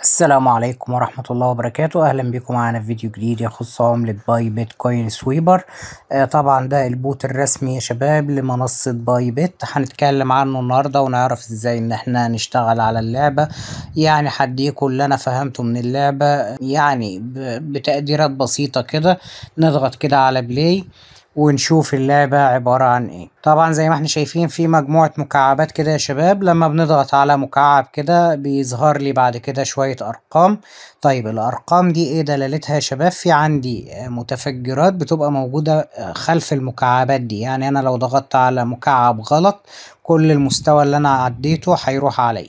السلام عليكم ورحمة الله وبركاته أهلا بكم معنا في فيديو جديد يخص عملة باي بيتكوين سويبر آه طبعا ده البوت الرسمي يا شباب لمنصة باي بيت هنتكلم عنه النهاردة ونعرف ازاي ان احنا نشتغل على اللعبة يعني هديكوا اللي انا فهمته من اللعبة يعني بتقديرات بسيطة كده نضغط كده على بلاي ونشوف اللعبة عبارة عن ايه طبعا زي ما احنا شايفين في مجموعة مكعبات كده يا شباب لما بنضغط على مكعب كده بيظهر لي بعد كده شوية ارقام طيب الارقام دي ايه دلالتها يا شباب في عندي متفجرات بتبقى موجودة خلف المكعبات دي يعني انا لو ضغطت على مكعب غلط كل المستوى اللي انا عديته هيروح علي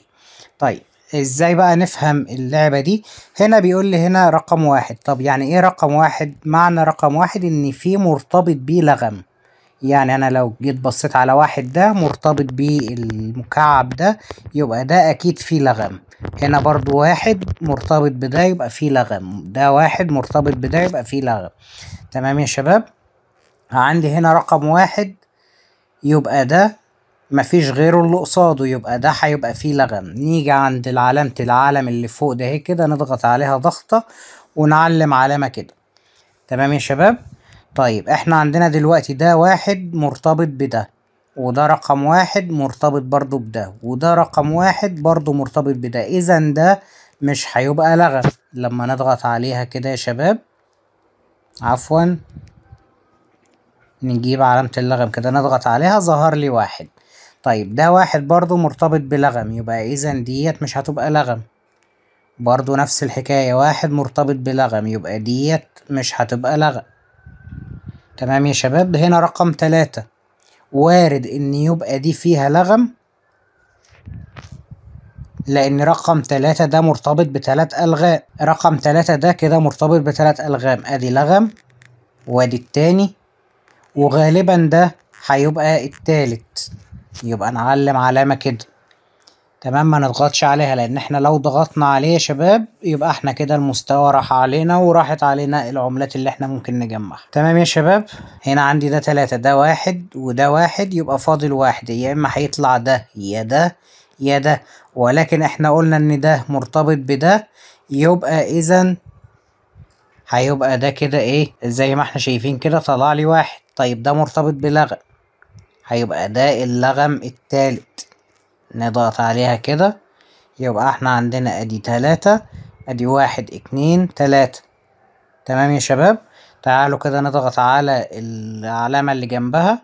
طيب ازاي بقى نفهم اللعبة دي هنا بيقول لي هنا رقم واحد طب يعني ايه رقم واحد معنى رقم واحد ان في مرتبط بيه لغم يعني انا لو جيت بصيت على واحد ده مرتبط بالمكعب ده يبقى ده اكيد فيه لغم هنا برضو واحد مرتبط بده يبقى فيه لغم ده واحد مرتبط بده يبقى فيه لغم تمام يا شباب عندي هنا رقم واحد يبقى ده مفيش غيره اللي قصاده يبقى ده هيبقى فيه لغم نيجي عند علامة العالم اللي فوق ده اهي كده نضغط عليها ضغطة ونعلم علامة كده تمام يا شباب طيب احنا عندنا دلوقتي ده واحد مرتبط بده وده رقم واحد مرتبط برضو بده وده رقم واحد برضو مرتبط بده اذا ده مش هيبقى لغم لما نضغط عليها كده يا شباب عفوا نجيب علامة اللغم كده نضغط عليها ظهر لي واحد طيب ده واحد برضو مرتبط بلغم يبقى اذا ديت مش هتبقى لغم برضو نفس الحكاية واحد مرتبط بلغم يبقى ديت مش هتبقى لغم تمام يا شباب هنا رقم تلاتة وارد ان يبقى دي فيها لغم لان رقم تلاتة ده مرتبط بتلات الغام رقم تلاتة ده كده مرتبط بتلات الغام ادي لغم وادي التاني وغالبا ده هيبقى التالت يبقى نعلم علامة كده تمام ما نضغطش عليها لان احنا لو ضغطنا عليه يا شباب يبقى احنا كده المستوى راح علينا وراحت علينا العملات اللي احنا ممكن نجمعها تمام يا شباب هنا عندي ده تلاتة ده واحد وده واحد يبقى فاضل واحد يا اما هيطلع ده يا ده يا ده ولكن احنا قلنا ان ده مرتبط بده يبقى اذا هيبقى ده كده ايه زي ما احنا شايفين كده طلع لي واحد طيب ده مرتبط بلغة هيبقى ده اللغم التالت نضغط عليها كده يبقى احنا عندنا ادي تلاتة ادي واحد اتنين تلاتة تمام يا شباب تعالوا كده نضغط على العلامة اللي جنبها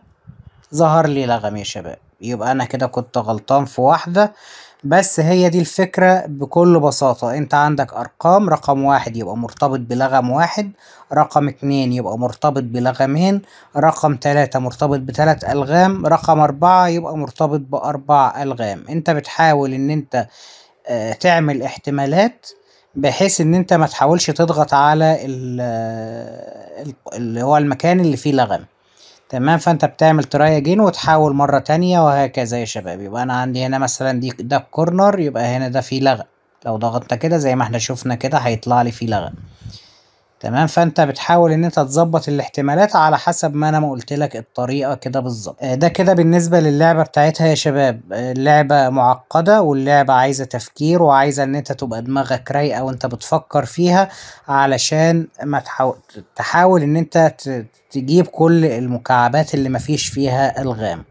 ظهر لي لغم يا شباب يبقى انا كده كنت غلطان في واحدة بس هي دي الفكرة بكل بساطة انت عندك ارقام رقم واحد يبقى مرتبط بلغم واحد رقم اتنين يبقى مرتبط بلغمين رقم تلاتة مرتبط بتلات الغام رقم اربعة يبقى مرتبط باربع الغام انت بتحاول ان انت آه، تعمل احتمالات بحيث ان انت ما تحاولش تضغط على آه، اللي هو المكان اللي فيه لغم تمام فانت بتعمل تراي اجين وتحاول مرة تانية وهكذا يا شباب يبقى انا عندي هنا مثلا دي ده الكورنر يبقى هنا ده فيه لغة لو ضغطت كده زي ما احنا شفنا كده هيطلع لي فيه لغة تمام فانت بتحاول ان انت تظبط الاحتمالات على حسب ما انا ما قلت لك الطريقه كده بالظبط آه، ده كده بالنسبه للعبه بتاعتها يا شباب اللعبه آه، معقده واللعبه عايزه تفكير وعايزه ان انت تبقى دماغك رايقه وانت بتفكر فيها علشان ما تحاول تحاول ان انت تجيب كل المكعبات اللي مفيش فيها الغام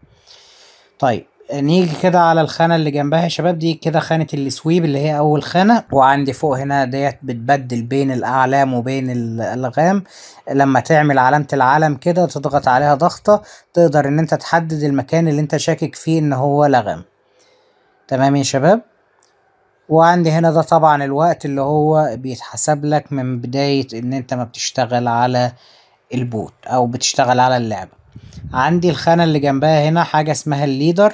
طيب آه، نيجي كده على الخانه اللي جنبها يا شباب دي كده خانه السويب اللي هي اول خانه وعندي فوق هنا ديت بتبدل بين الاعلام وبين الالغام لما تعمل علامه العلم كده تضغط عليها ضغطه تقدر ان انت تحدد المكان اللي انت شاكك فيه ان هو لغم تمام يا شباب وعندي هنا ده طبعا الوقت اللي هو بيتحسب لك من بدايه ان انت ما بتشتغل على البوت او بتشتغل على اللعبه عندي الخانه اللي جنبها هنا حاجه اسمها الليدر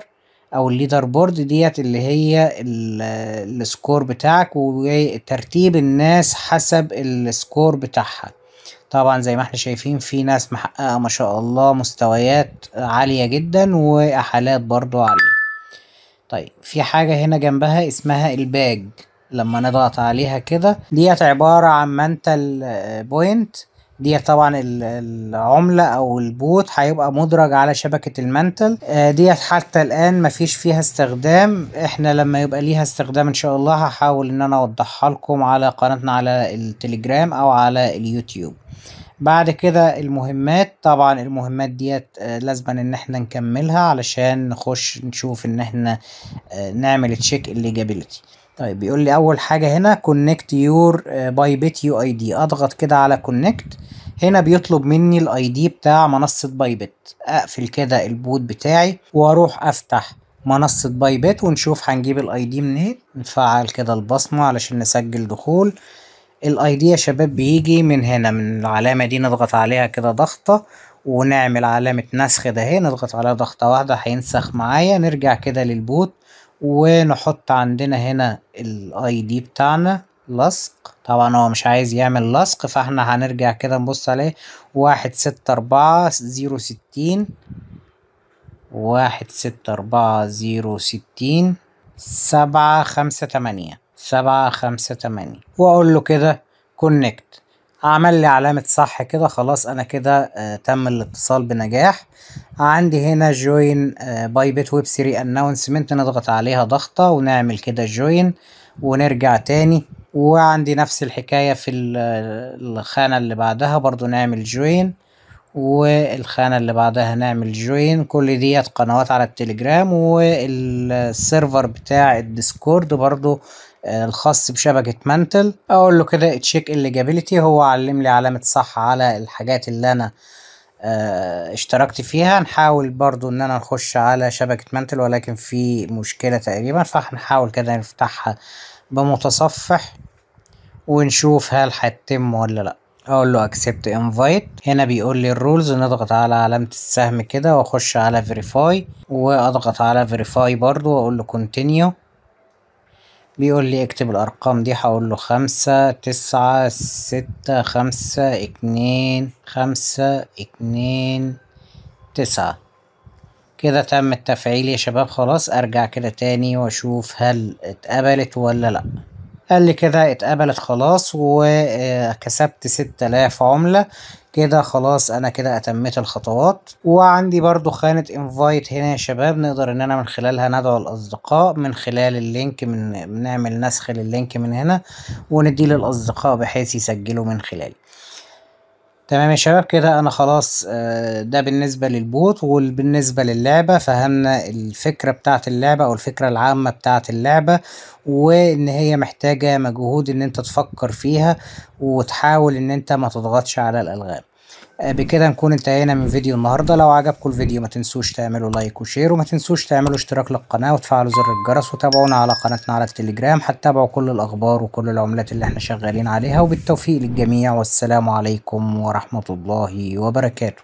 او الليدر بورد ديت اللي هي السكور بتاعك وترتيب الناس حسب السكور بتاعها طبعا زي ما احنا شايفين في ناس محققة ما شاء الله مستويات عالية جدا وأحالات برضو عالية طيب في حاجة هنا جنبها اسمها الباج لما نضغط عليها كده ديت عبارة عن منتل بوينت دي طبعا العملة او البوت هيبقى مدرج على شبكة المنتل آه، ديت حتى الان مفيش فيها استخدام احنا لما يبقى ليها استخدام ان شاء الله هحاول ان انا اوضحها لكم على قناتنا على التليجرام او على اليوتيوب بعد كده المهمات طبعا المهمات ديت آه، لازم ان احنا نكملها علشان نخش نشوف ان احنا آه، نعمل تشيك الليجابيلتي طيب بيقول لي اول حاجة هنا كونكت يور باي بيت يو اي دي اضغط كده على كونكت هنا بيطلب مني الاي دي بتاع منصة باي بيت اقفل كده البوت بتاعي واروح افتح منصة باي بيت ونشوف هنجيب الاي دي منين نفعل كده البصمة علشان نسجل دخول الاي دي يا شباب بيجي من هنا من العلامة دي نضغط عليها كده ضغطة ونعمل علامة نسخ ده اهي نضغط عليها ضغطة واحدة هينسخ معايا نرجع كده للبوت ونحط عندنا هنا الاي دي بتاعنا لصق طبعا هو مش عايز يعمل لصق فاحنا هنرجع كده نبص عليه واحد ستة أربعة زيرو ستين واحد ستة أربعة زيرو ستين سبعة خمسة تمانية سبعة خمسة تمانية وأقول له كده كونكت اعمل لي علامة صح كده خلاص انا كده آه، تم الاتصال بنجاح عندي هنا جوين باي بيت ويب سيري اناونسمنت نضغط عليها ضغطة ونعمل كده جوين ونرجع تاني وعندي نفس الحكاية في آه، الخانة اللي بعدها برضو نعمل جوين والخانة اللي بعدها نعمل جوين كل ديت قنوات على التليجرام والسيرفر بتاع الديسكورد برضو الخاص بشبكة مانتل اقول له كده تشيك eligibility هو علم لي علامة صح على الحاجات اللي انا آه، اشتركت فيها نحاول برضو ان انا نخش على شبكة مانتل ولكن في مشكلة تقريبا فهنحاول كده نفتحها بمتصفح ونشوف هل هيتم ولا لا اقول له اكسبت انفايت هنا بيقول لي الرولز نضغط على علامة السهم كده واخش على فيريفاي واضغط على فيريفاي برضو واقول له كونتينيو بيقول لي اكتب الأرقام دي هقول له خمسة تسعة ستة خمسة اتنين خمسة اتنين تسعة كده تم التفعيل يا شباب خلاص ارجع كده تاني واشوف هل اتقبلت ولا لأ قال لي كده اتقبلت خلاص وكسبت ستة آلاف عملة كده خلاص انا كده اتميت الخطوات وعندي برضو خانة انفايت هنا يا شباب نقدر اننا من خلالها ندعو الاصدقاء من خلال اللينك من نعمل نسخ لللينك من هنا ونديه للاصدقاء بحيث يسجلوا من خلالي تمام يا شباب كده انا خلاص آه، ده بالنسبة للبوت وبالنسبة للعبة فهمنا الفكرة بتاعة اللعبة او الفكرة العامة بتاعة اللعبة وان هي محتاجة مجهود ان انت تفكر فيها وتحاول ان انت ما تضغطش على الالغام آه، بكده نكون انتهينا من فيديو النهارده لو عجبكم الفيديو ما تنسوش تعملوا لايك وشير وما تنسوش تعملوا اشتراك للقناه وتفعلوا زر الجرس وتابعونا على قناتنا على التليجرام هتتابعوا كل الاخبار وكل العملات اللي احنا شغالين عليها وبالتوفيق للجميع والسلام عليكم ورحمه الله وبركاته